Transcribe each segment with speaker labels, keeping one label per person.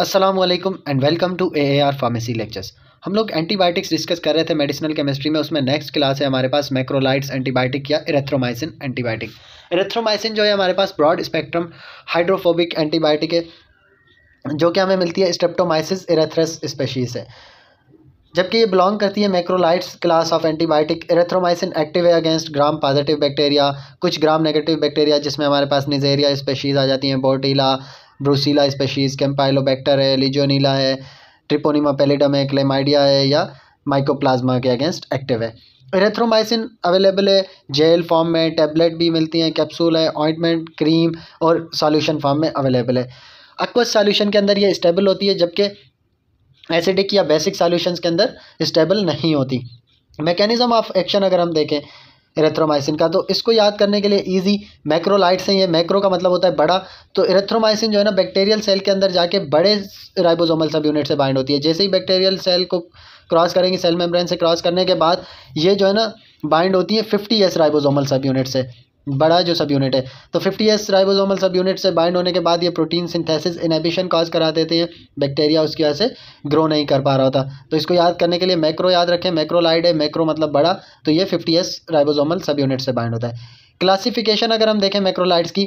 Speaker 1: Aslam and welcome to A R pharmacy lectures हम लोग antibiotics discuss कर रहे थे मेडिसिनल केमिस्ट्री में उसमें नेक्स्ट क्लास है हमारे पास मैक्रोलाइट्स एंटीबायोटिक या इरेथ्रोमाइसिन एंटीबायोटिक इरेथ्रोमाइसिन जो है हमारे पास ब्रॉड स्पेक्ट्रम हाइड्रोफोबिक एंटीबायोटिक है जो कि हमें मिलती है स्ट्रेप्टोमाइसिस इरेथ्रस स्पेशीज़ है जबकि ये बिलोंग करती है macrolides class of antibiotic erythromycin active है अगेंस्ट ग्राम पॉजिटिव बैक्टीरिया कुछ ग्राम नेगेटिव बैक्टीरिया जिसमें हमारे पास निजेरिया स्पेशीज़ आ जाती हैं बोटीला ब्रूसीला स्पेशीज़ कैम्पाइलोबैक्टर है लिजोनीला है ट्रिपोनिमा पेलिडम है क्लेमाइडिया है या माइकोप्लाज्मा के अगेंस्ट एक्टिव है एरेथ्रोमाइसिन अवेलेबल है जेल फॉर्म में टेबलेट भी मिलती हैं कैप्सूल है ऑइंटमेंट क्रीम और सॉल्यूशन फॉर्म में अवेलेबल है अक्वस सॉल्यूशन के अंदर ये स्टेबल होती है जबकि एसिडिक या बेसिक सॉल्यूशंस के अंदर स्टेबल नहीं होती मैकेनिज़्म ऑफ एक्शन अगर हम देखें इरेथ्रोमाइसिन का तो इसको याद करने के लिए ईजी मैक्रोलाइट से ये मैक्रो का मतलब होता है बड़ा तो इरेथ्रोमाइसिन जो है ना बैक्टीरियल सेल के अंदर जाके बड़े राइबोसोमल सब यूनिट से बाइंड होती है जैसे ही बैक्टीरियल सेल को क्रॉस करेंगे सेल मेम्ब्रेन से क्रॉस करने के बाद ये जो है ना बाइंड होती है fifty S ribosomal subunit से बड़ा जो सब यूनिट है तो 50s राइबोसोमल सब यूनिट से बाइंड होने के बाद ये प्रोटीन सिंथेसिस इनहिबिशन कॉज करा देते हैं बैक्टीरिया उसकी वजह से ग्रो नहीं कर पा रहा होता तो इसको याद करने के लिए मैक्रो याद रखें मैक्रोलाइड है मैक्रो मतलब बड़ा तो ये 50s राइबोसोमल सब यूनिट से बाइंड होता है क्लासिफिकेशन अगर हम देखें मैक्रोलाइड्स की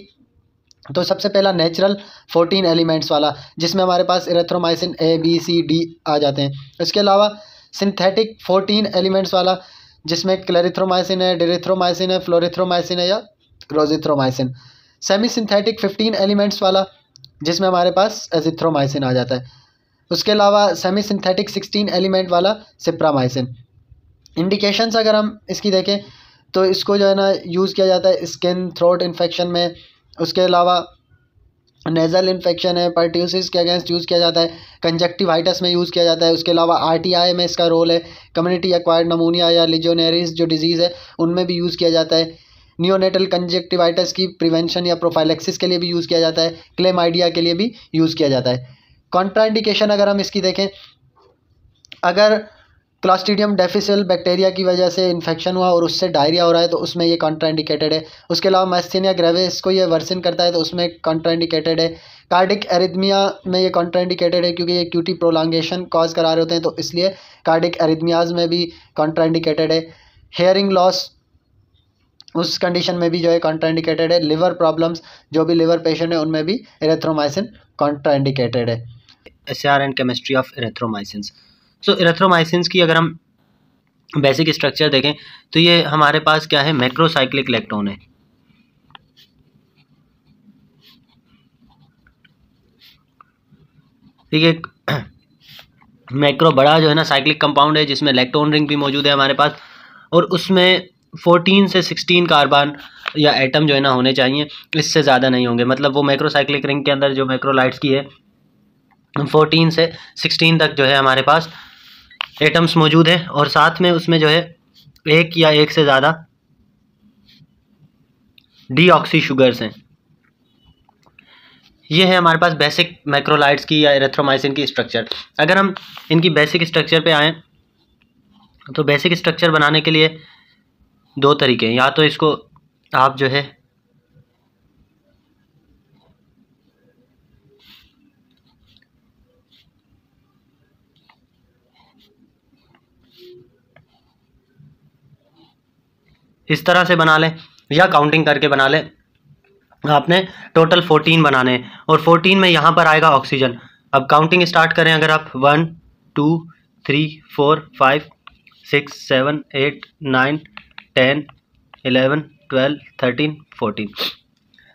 Speaker 1: तो सबसे पहला नेचुरल फोर्टीन एलिमेंट्स वाला जिसमें हमारे पास इरेथ्रोमाइसिन ए बी सी डी आ जाते हैं इसके अलावा सिंथेटिक फोर्टीन एलिमेंट्स वाला जिसमें क्लेरिथ्रोमाइसिन है डेरिथ्रोमाइसिन है फ्लोरिथ्रोमाइसिन है या क्रोजिथ्रोमाइसिन सेमी सिंथेटिक फिफ्टीन एलिमेंट्स वाला जिसमें हमारे पास एजिथ्रोमाइसिन आ जाता है उसके अलावा सेमी सिंथेटिक सिक्सटीन एलिमेंट वाला सिप्रामाइसिन इंडिकेशंस अगर हम इसकी देखें तो इसको जो है ना यूज़ किया जाता है स्किन थ्रोट इन्फेक्शन में उसके अलावा नेज़ल इन्फेक्शन है पर्ट्यूसिस के अगेंस्ट यूज़ किया जाता है कंजक्टिवाइटस में यूज़ किया जाता है उसके अलावा आरटीआई में इसका रोल है कम्युनिटी एक्वायर्ड नमूनिया या लिजोनेरिस जो डिजीज़ है उनमें भी यूज़ किया जाता है न्योनेटल कंजक्टिवाइटस की प्रिवेंशन या प्रोफाइलेक्सिस के लिए भी यूज़ किया जाता है क्लेम आइडिया के लिए भी यूज़ किया जाता है कॉन्ट्राइंडिकेशन अगर हम इसकी देखें अगर क्लास्टीडियम डेफिसल बैक्टीरिया की वजह से इन्फेक्शन हुआ और उससे डायरिया हो रहा है तो उसमें ये कॉन्ट्राइंडिकेटेड है उसके अलावा मैस्थीनिया ग्रेविस को ये वर्सिन करता है तो उसमें कॉन्ट्राइंडिकेटेड है कार्डिक एरिदमिया में ये कॉन्ट्राइंडिकेटेड है क्योंकि ये क्यूटी प्रोलॉन्गेशन कॉज करा रहे होते हैं तो इसलिए कार्डिक एरिदमियाज में भी कॉन्ट्राइंडिकेटेड है हेयरिंग लॉस उस कंडीशन में भी जो है कॉन्ट्राइंडिकेटेड है लिवर प्रॉब्लम्स जो भी लिवर पेशेंट है उनमें भी एरेथ्रोमाइसिन कॉन्ट्राइंडिकेटेड है
Speaker 2: S R and chemistry of erythromycin so erythromycin की अगर हम बेसिक स्ट्रक्चर देखें तो ये हमारे पास क्या है मैक्रोसाइक्लिक इलेक्ट्रॉन है ठीक है मैक्रो बड़ा जो है ना साइक्लिक कंपाउंड है जिसमें इलेक्ट्रॉन रिंग भी मौजूद है हमारे पास और उसमें 14 से 16 कार्बन या एटम जो है ना होने चाहिए इससे ज़्यादा नहीं होंगे मतलब वो मैक्रोसाइक्लिक रिंग के अंदर जो मैक्रोलाइट्स की है 14 से 16 तक जो है हमारे पास एटम्स मौजूद हैं और साथ में उसमें जो है एक या एक से ज़्यादा डी ऑक्सी शुगर्स हैं ये है हमारे पास बेसिक माइक्रोलाइट्स की या एरेथ्रोमाइसिन की स्ट्रक्चर अगर हम इनकी बेसिक स्ट्रक्चर पे आएँ तो बेसिक स्ट्रक्चर बनाने के लिए दो तरीके हैं या तो इसको आप जो है इस तरह से बना लें या काउंटिंग करके बना लें आपने टोटल फोर्टीन बनाने हैं और फोर्टीन में यहाँ पर आएगा ऑक्सीजन अब काउंटिंग स्टार्ट करें अगर आप one two three four five six seven eight nine ten eleven twelve thirteen fourteen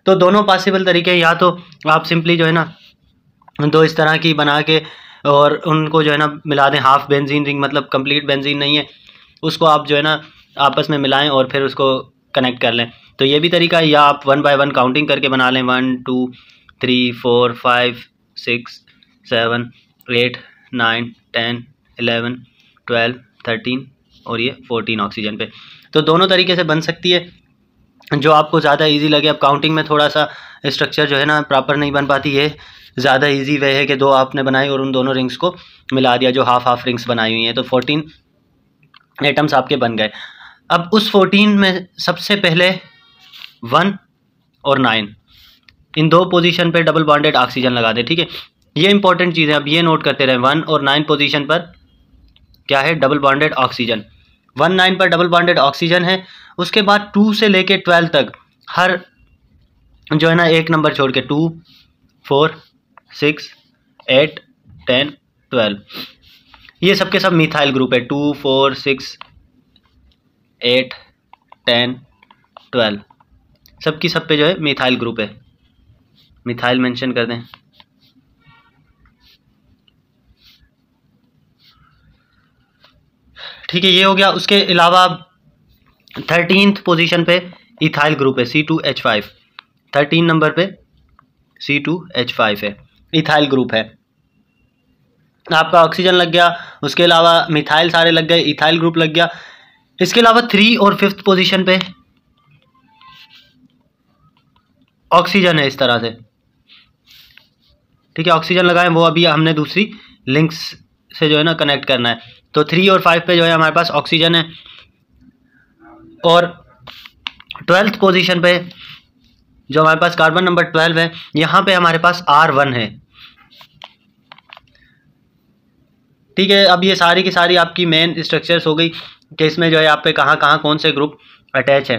Speaker 2: तो दोनों पॉसिबल तरीके या तो आप सिंपली जो है ना दो इस तरह की बना के और उनको जो है ना मिला दें हाफ बेंजीन रिंग मतलब कंप्लीट बेंजीन नहीं है उसको आप जो है ना आपस में मिलाएं और फिर उसको कनेक्ट कर लें तो ये भी तरीका है या आप वन बाय वन काउंटिंग करके बना लें one two three four five six seven eight nine ten eleven twelve thirteen और ये फोर्टीन ऑक्सीजन पे तो दोनों तरीके से बन सकती है जो आपको ज़्यादा ईजी लगे अब काउंटिंग में थोड़ा सा स्ट्रक्चर जो है ना प्रॉपर नहीं बन पाती है ज़्यादा इजी वे है कि दो आपने बनाई और उन दोनों रिंग्स को मिला दिया जो हाफ हाफ रिंग्स बनाई हुई हैं तो फोर्टीन आइटम्स आपके बन गए अब उस फोर्टीन में सबसे पहले वन और नाइन इन दो पोजीशन पे डबल बॉन्डेड ऑक्सीजन लगा दें ठीक है ये इंपॉर्टेंट चीज़ है अब ये नोट करते रहें वन और नाइन पोजीशन पर क्या है double bonded oxygen one nine पर डबल बॉन्डेड ऑक्सीजन है उसके बाद टू से लेके ट्वेल्व तक हर जो है ना एक नंबर छोड़ के two four six eight ten twelve ये सबके सब मिथाइल ग्रुप है two four six eight ten twelve सबकी सब पे जो है मिथाइल ग्रुप है मिथाइल मेंशन कर दें ठीक है ये हो गया उसके अलावा थर्टीनथ पोजीशन पे इथाइल ग्रुप है C two H five thirteen number पे सी टू एच फाइव है इथाइल ग्रुप है आपका ऑक्सीजन लग गया उसके अलावा मिथाइल सारे लग गए इथाइल ग्रुप लग गया इसके अलावा थ्री और फिफ्थ पोजीशन पे ऑक्सीजन है इस तरह से ठीक है ऑक्सीजन लगाएं वो अभी हमने दूसरी लिंक्स से जो है ना कनेक्ट करना है तो थ्री और फाइव पे जो है हमारे पास ऑक्सीजन है और ट्वेल्थ पोजीशन पे जो हमारे पास कार्बन नंबर ट्वेल्व है यहाँ पे हमारे पास आर वन है ठीक है अब ये सारी की सारी आपकी मेन स्ट्रक्चर्स हो गई कि इसमें जो है आप पे कहाँ कहाँ कौन से ग्रुप अटैच है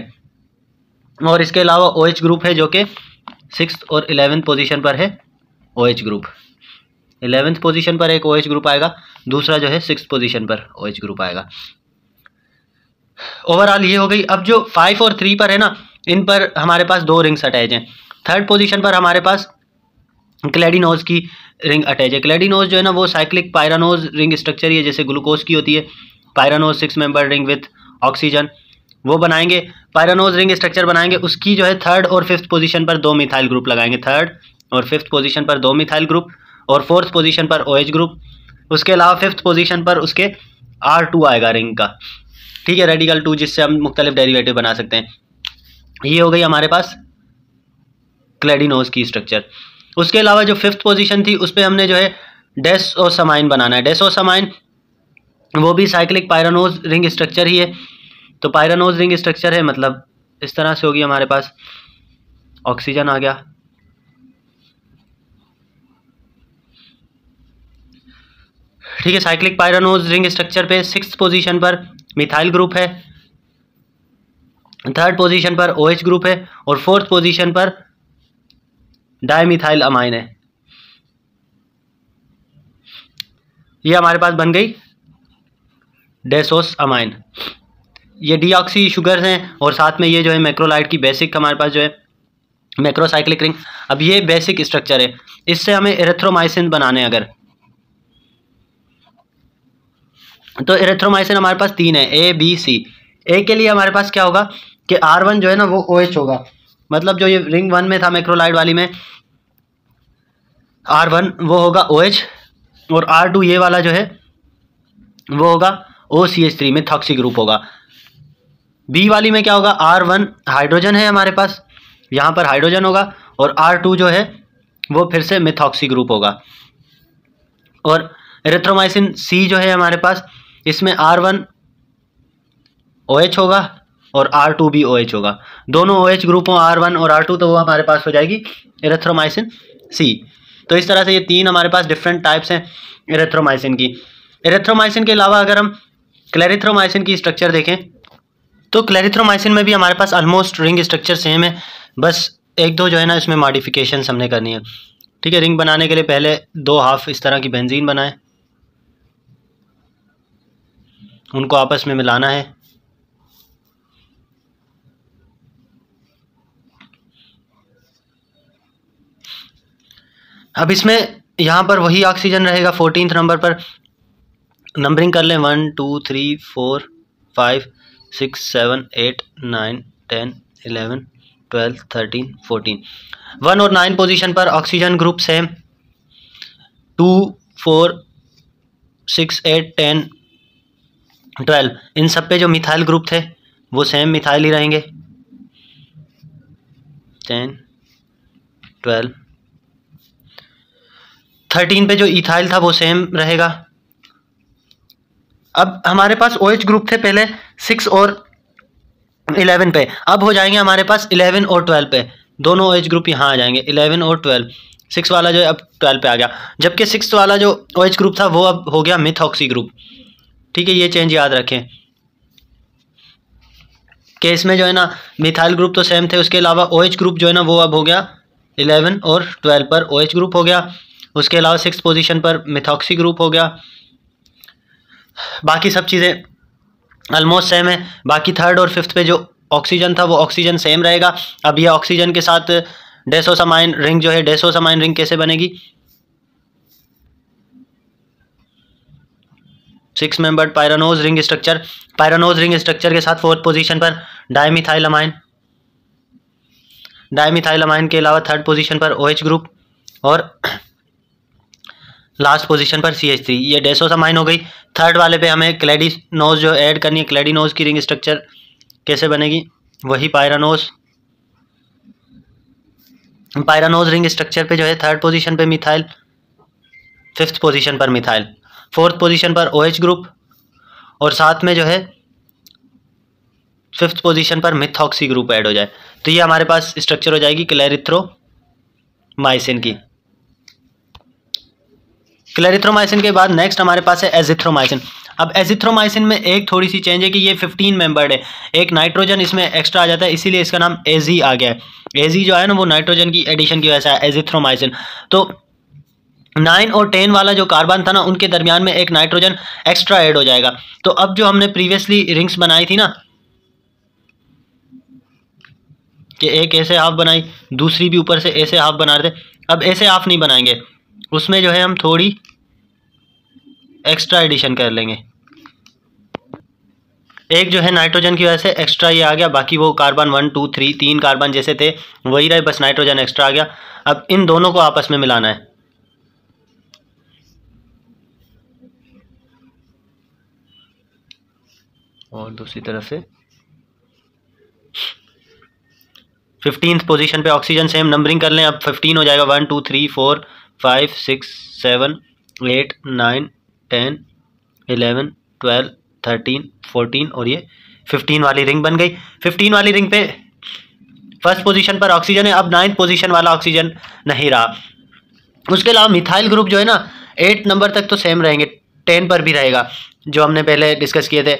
Speaker 2: और इसके अलावा ओ OH ग्रुप है जो कि सिक्स और इलेवेंथ पोजिशन पर है O OH group eleventh position पर एक ओ OH ग्रुप आएगा दूसरा जो है सिक्स पोजिशन पर ओ OH ग्रुप आएगा ओवरऑल ये हो गई अब जो फाइव और थ्री पर है ना इन पर हमारे पास दो रिंग्स अटैच हैं थर्ड पोजीशन पर हमारे पास क्लेडिनोज की रिंग अटैच है क्लेडिनोज जो है ना वो साइक्लिक पायरानोज रिंग स्ट्रक्चर ही है जैसे ग्लूकोज की होती है pyranose six member ring with oxygen वो बनाएंगे पायरानोज रिंग स्ट्रक्चर बनाएंगे उसकी जो है थर्ड और फिफ्थ पोजिशन पर दो मिथाइल ग्रुप लगाएंगे थर्ड और फिफ्थ पोजिशन पर दो मिथाइल ग्रुप और फोर्थ पोजिशन पर ओ OH ग्रुप उसके अलावा फिफ्थ पोजिशन पर उसके आर टू आएगा रिंग का ठीक है रेडिकल टू जिससे हम मुख्तलिफ डेरिवेटिव बना सकते हैं ये हो गई हमारे पास क्लेडिनोज की स्ट्रक्चर उसके अलावा जो फिफ्थ पोजिशन थी उस पर हमने जो है डेस समाइन बनाना है समाइन वो भी साइक्लिक पायरानोज रिंग स्ट्रक्चर ही है तो पायरानोज रिंग स्ट्रक्चर है मतलब इस तरह से होगी हमारे पास ऑक्सीजन आ गया ठीक है साइक्लिक पायरानोज रिंग स्ट्रक्चर पे सिक्स पोजीशन पर मिथाइल ग्रुप है थर्ड पोजीशन पर ओ OH ग्रुप है और फोर्थ पोजीशन पर डायमिथाइल अमाइन है ये हमारे पास बन गई डेसोस अमाइन ये डीऑक्सी शुगर्स हैं और साथ में ये जो है मैक्रोलाइट की बेसिक हमारे पास जो है मैक्रोसाइक्लिक रिंग अब ये बेसिक स्ट्रक्चर है इससे हमें एरेथ्रोमाइसिन बनाने अगर तो एरेथ्रोमाइसिन हमारे पास तीन है ए बी सी ए के लिए हमारे पास क्या होगा कि आर वन जो है ना वो ओ OH होगा मतलब जो ये रिंग वन में था मैक्रोलाइट वाली में आर वन वो होगा ओ OH, और आर टू ये वाला जो है वो होगा ओ सी एच थ्री में थॉक्सिक रूप होगा बी वाली में क्या होगा आर वन हाइड्रोजन है हमारे पास यहाँ पर हाइड्रोजन होगा और आर टू जो है वो फिर से मिथॉक्सी ग्रुप होगा और एरेथ्रोमाइसिन सी जो है हमारे पास इसमें आर वन ओ एच होगा और आर टू भी ओ एच होगा दोनों ओ एच ग्रुप हों आर वन और आर टू तो वो हमारे पास हो जाएगी एरेथ्रोमाइसिन सी तो इस तरह से ये तीन हमारे पास डिफरेंट टाइप्स हैं एरेथ्रोमाइसिन की एरेथ्रोमाइसिन के अलावा अगर हम क्लैरिथ्रोमाइसिन की स्ट्रक्चर देखें तो क्लैरिथ्रोमाइसिन में भी हमारे पास ऑलमोस्ट रिंग स्ट्रक्चर सेम है बस एक दो जो है ना इसमें मॉडिफिकेशन हमने करनी है ठीक है रिंग बनाने के लिए पहले दो हाफ इस तरह की बेंजीन बनाएं उनको आपस में मिलाना है अब इसमें यहाँ पर वही ऑक्सीजन रहेगा फोर्टीन नंबर पर नंबरिंग कर लें one two three four five six seven eight nine ten eleven twelve thirteen fourteen one और नाइन पोजीशन पर ऑक्सीजन ग्रुप्स हैं two four six eight ten twelve इन सब पे जो मिथाइल ग्रुप थे वो सेम मिथाइल ही रहेंगे टेन ट्वेल्व थर्टीन पे जो इथाइल था वो सेम रहेगा अब हमारे पास ओ OH ग्रुप थे पहले सिक्स और इलेवन पे अब हो जाएंगे हमारे पास इलेवन और ट्वेल्व पे दोनों ओ OH ग्रुप यहाँ आ जाएंगे इलेवन और ट्वेल्व सिक्स वाला जो है अब ट्वेल्व पे आ गया जबकि सिक्स वाला जो ओ OH ग्रुप था वो अब हो गया मिथॉक्सी ग्रुप ठीक है ये चेंज याद रखें कि इसमें जो है ना मिथाइल ग्रुप तो सेम थे उसके अलावा ओ OH ग्रुप जो है ना वो अब हो गया इलेवन और ट्वेल्व पर ओ OH ग्रुप हो गया उसके अलावा सिक्स पोजिशन पर मिथॉक्सी ग्रुप हो गया बाकी सब चीज़ें ऑलमोस्ट सेम है बाकी थर्ड और फिफ्थ पे जो ऑक्सीजन था वो ऑक्सीजन सेम रहेगा अब यह ऑक्सीजन के साथ डेसोसामाइन रिंग जो है डेसोसामाइन रिंग कैसे बनेगी six membered pyranose ring structure pyranose ring structure के साथ फोर्थ पोजीशन पर डायमिथाइल डायमिथाइलमाइन के अलावा थर्ड पोजीशन पर ओएच OH ग्रुप और लास्ट पोजीशन पर सी एच थ्री ये डेसोसामाइन हो गई थर्ड वाले पे हमें क्लेडी नोज जो ऐड करनी है क्लेडी नोज की रिंग स्ट्रक्चर कैसे बनेगी वही पायरानोज पायरानोज रिंग स्ट्रक्चर पे जो है थर्ड पोजीशन पे मिथाइल फिफ्थ पोजीशन पर मिथाइल फोर्थ पोजीशन पर ओ OH ग्रुप और साथ में जो है फिफ्थ पोजीशन पर मिथॉक्सी ग्रुप ऐड हो जाए तो ये हमारे पास स्ट्रक्चर हो जाएगी क्लेरिथ्रो माइसिन की क्लेरिथ्रोमाइसिन के बाद नेक्स्ट हमारे पास है एजिथ्रोमाइसिन अब एजिथ्रोमाइसिन में एक थोड़ी सी चेंज है कि ये 15 मेंबर्ड है एक नाइट्रोजन इसमें एक्स्ट्रा आ जाता है इसीलिए इसका नाम एजी आ गया है एजी जो है ना वो नाइट्रोजन की एडिशन की वजह से एजिथ्रोमाइसिन तो नाइन और टेन वाला जो कार्बन था ना उनके दरमियान में एक नाइट्रोजन एक्स्ट्रा एड हो जाएगा तो अब जो हमने प्रीवियसली रिंग्स बनाई थी ना कि एक ऐसे हाफ बनाई दूसरी भी ऊपर से ऐसे हाफ बना रहे थे अब ऐसे हाफ नहीं बनाएंगे उसमें जो है हम थोड़ी एक्स्ट्रा एडिशन कर लेंगे एक जो है नाइट्रोजन की वजह से एक्स्ट्रा ये आ गया बाकी वो कार्बन वन टू थ्री तीन कार्बन जैसे थे वही रहे बस नाइट्रोजन एक्स्ट्रा आ गया अब इन दोनों को आपस में मिलाना है और दूसरी तरफ से फिफ्टींथ पोजीशन पे ऑक्सीजन सेम नंबरिंग कर लें अब फिफ्टीन हो जाएगा one two three four five six seven eight nine ten eleven twelve thirteen fourteen और ये फिफ्टीन वाली रिंग बन गई फिफ्टीन वाली रिंग पे फर्स्ट पोजीशन पर ऑक्सीजन है अब नाइन्थ पोजीशन वाला ऑक्सीजन नहीं रहा उसके अलावा मिथाइल ग्रुप जो है ना एट नंबर तक तो सेम रहेंगे टेन पर भी रहेगा जो हमने पहले डिस्कस किए थे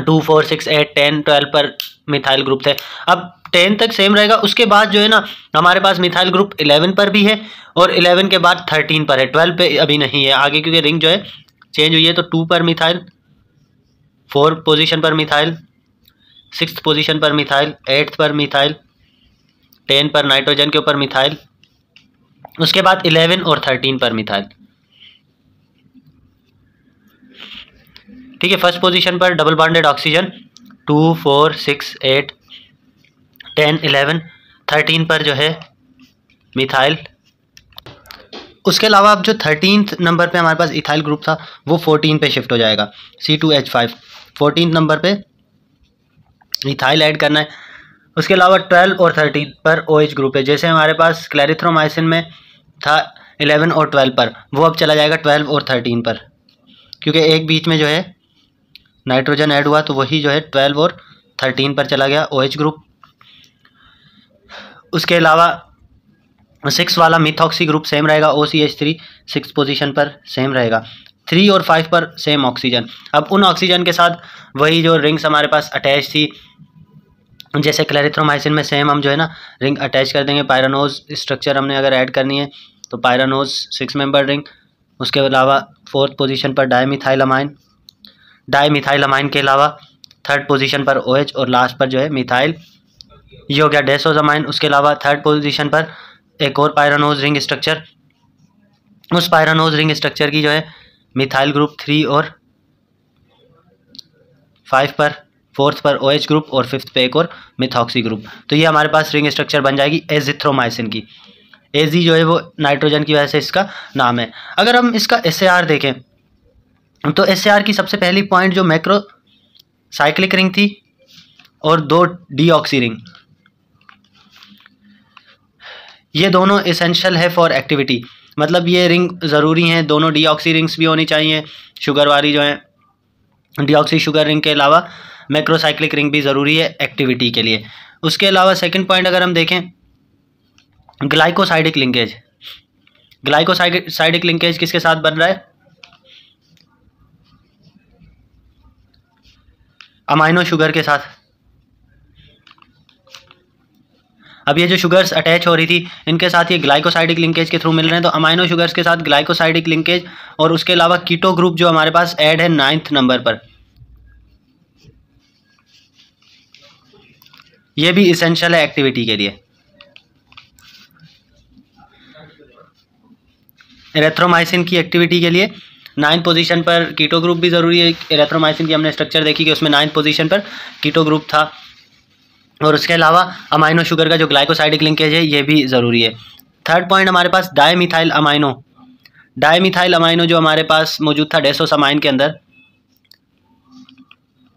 Speaker 2: two four six eight ten twelve पर मिथाइल ग्रुप थे अब टेन तक सेम रहेगा उसके बाद जो है ना हमारे पास मिथाइल ग्रुप इलेवन पर भी है और इलेवन के बाद थर्टीन पर है ट्वेल्व पे अभी नहीं है आगे क्योंकि रिंग जो है चेंज हुई है तो टू पर मिथाइल फोर पोजीशन पर मिथाइल सिक्स पोजीशन पर मिथाइल एट्थ पर मिथाइल टेन पर नाइट्रोजन के ऊपर मिथाइल उसके बाद इलेवन और थर्टीन पर मिथाइल ठीक है फर्स्ट पोजीशन पर double bonded oxygen two four six eight ten eleven thirteen पर जो है मिथाइल उसके अलावा अब जो थर्टीन नंबर पे हमारे पास इथाइल ग्रुप था वो फोर्टीन पे शिफ्ट हो जाएगा C two H five fourteen number पे इथाइल ऐड करना है उसके अलावा ट्वेल्व और थर्टीन पर ओ OH ग्रुप है जैसे हमारे पास क्लैरिथ्रोमाइसिन में था इलेवन और ट्वेल्व पर वो अब चला जाएगा ट्वेल्व और थर्टीन पर क्योंकि एक बीच में जो है नाइट्रोजन ऐड हुआ तो वही जो है ट्वेल्व और थर्टीन पर चला गया ओ OH ग्रुप उसके अलावा सिक्स वाला मिथॉक्सी ग्रुप सेम रहेगा O C H three six position पर सेम रहेगा थ्री और फाइव पर सेम ऑक्सीजन अब उन ऑक्सीजन के साथ वही जो रिंग्स हमारे पास अटैच थी जैसे क्लेरिथ्रोमाइसिन में सेम हम जो है ना रिंग अटैच कर देंगे पायरानोज स्ट्रक्चर हमने अगर ऐड करनी है तो पायरानोज सिक्स मेंबर रिंग उसके अलावा फोर्थ पोजीशन पर डायमिथाइलामाइन डाई मिथाइल अमाइन के अलावा थर्ड पोजीशन पर ओ OH और लास्ट पर जो है मिथाइल ये हो गया डेसोजामाइन उसके अलावा थर्ड पोजीशन पर एक और पायरानोज रिंग स्ट्रक्चर उस पायरानोज रिंग स्ट्रक्चर की जो है मिथाइल ग्रुप थ्री और फाइव पर फोर्थ पर ओ एच ग्रुप और फिफ्थ पे एक और मिथॉक्सी ग्रुप तो ये हमारे पास रिंग स्ट्रक्चर बन जाएगी एजिथ्रोमाइसिन की एजी जो है वो नाइट्रोजन की वजह से इसका नाम है अगर हम इसका एस देखें तो एस की सबसे पहली पॉइंट जो मैक्रो साइक्लिक रिंग थी और दो ऑक्सी रिंग ये दोनों इसेंशियल है फॉर एक्टिविटी मतलब ये रिंग ज़रूरी हैं दोनों ऑक्सी रिंग्स भी होनी चाहिए शुगर वाली जो डी ऑक्सी शुगर रिंग के अलावा मैक्रोसाइक्लिक रिंग भी ज़रूरी है एक्टिविटी के लिए उसके अलावा सेकंड पॉइंट अगर हम देखें ग्लाइकोसाइडिक लिंकेज ग्लाइकोसाइडिक लिंकेज किसके साथ बन रहा है अमाइनो शुगर के साथ अब ये जो शुगर्स अटैच हो रही थी इनके साथ ये ग्लाइकोसाइडिक लिंकेज के थ्रू मिल रहे हैं तो अमाइनो शुगर्स के साथ ग्लाइकोसाइडिक लिंकेज और उसके अलावा कीटो ग्रुप जो हमारे पास ऐड है नाइन्थ नंबर पर ये भी इसेंशियल है एक्टिविटी के लिए एरेथ्रोमाइसिन की एक्टिविटी के लिए नाइन्थ पोजीशन पर कीटो ग्रुप भी ज़रूरी है एरेथ्रोमाइसिन की हमने स्ट्रक्चर देखी कि उसमें नाइन्थ पोजीशन पर कीटो ग्रुप था और उसके अलावा अमाइनो शुगर का जो ग्लाइकोसाइडिक लिंकेज है ये भी ज़रूरी है थर्ड पॉइंट हमारे पास डायमिथाइल अमाइनो डायमिथाइल अमाइनो जो हमारे पास मौजूद था डेसोसमाइन के अंदर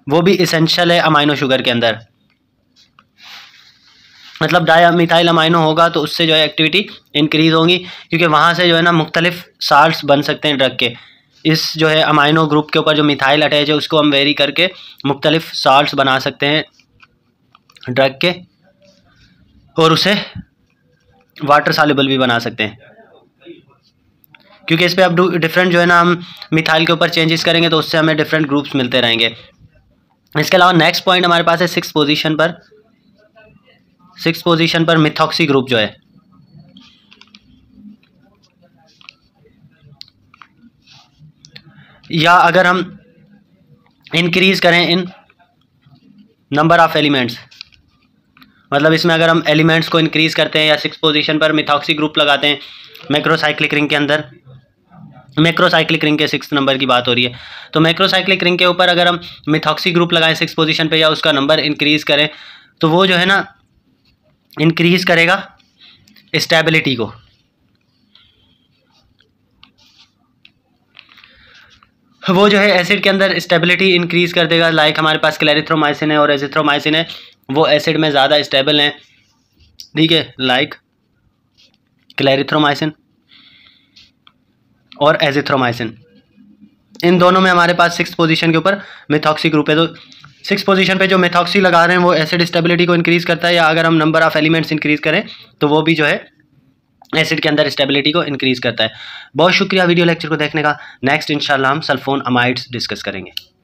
Speaker 2: वो भी इसेंशियल है अमाइनो शुगर के अंदर मतलब मिथाइल अमाइनो होगा तो उससे जो है एक्टिविटी इंक्रीज़ होगी क्योंकि वहाँ से जो है ना मुख्तलिफ साल्ट बन सकते हैं ड्रग के इस जो है अमाइनो ग्रुप के ऊपर जो मिथाइल अटैच है उसको हम वेरी करके मुख्तलिफ साल्ट बना सकते हैं ड्रग के और उसे वाटर सालेबल भी बना सकते हैं क्योंकि इस पर अब डिफरेंट जो है ना हम मिथाइल के ऊपर चेंजेस करेंगे तो उससे हमें डिफरेंट ग्रुप्स मिलते रहेंगे इसके अलावा नेक्स्ट पॉइंट हमारे पास है सिक्स पोजीशन पर सिक्स पोजीशन पर मिथॉक्सी ग्रुप जो है या अगर हम इंक्रीज़ करें इन नंबर ऑफ़ एलिमेंट्स मतलब इसमें अगर हम एलिमेंट्स को इंक्रीज़ करते हैं या सिक्स पोजीशन पर मिथॉक्सी ग्रुप लगाते हैं मैक्रोसाइक्लिक रिंग के अंदर मैक्रोसाइक्लिक रिंग के सिक्स नंबर की बात हो रही है तो मैक्रोसाइक्लिक रिंग के ऊपर अगर हम मिथॉक्सी ग्रुप लगाएं सिक्स पोजीशन पे या उसका नंबर इंक्रीज़ करें तो वो जो है ना इंक्रीज़ करेगा स्टेबिलिटी को वो जो है एसिड के अंदर स्टेबिलिटी इंक्रीज़ कर देगा लाइक हमारे पास क्लेरिथ्रोमाइसिन है और एजिथ्रोमाइसिन है वो एसिड में ज़्यादा स्टेबल हैं ठीक है लाइक क्लेरिथ्रोमाइसिन और एजिथ्रोमाइसिन इन दोनों में हमारे पास सिक्स पोजीशन के ऊपर मिथॉक्सी ग्रुप है तो सिक्स पोजीशन पे जो मेथॉक्सी लगा रहे हैं वो एसिड स्टेबिलिटी को इंक्रीज़ करता है या अगर हम नंबर ऑफ़ एलिमेंट्स इंक्रीज़ करें तो वो भी जो है एसिड के अंदर स्टेबिलिटी को इंक्रीज करता है बहुत शुक्रिया वीडियो लेक्चर को देखने का नेक्स्ट इंशाल्लाह हम सल्फोन अमाइड्स डिस्कस करेंगे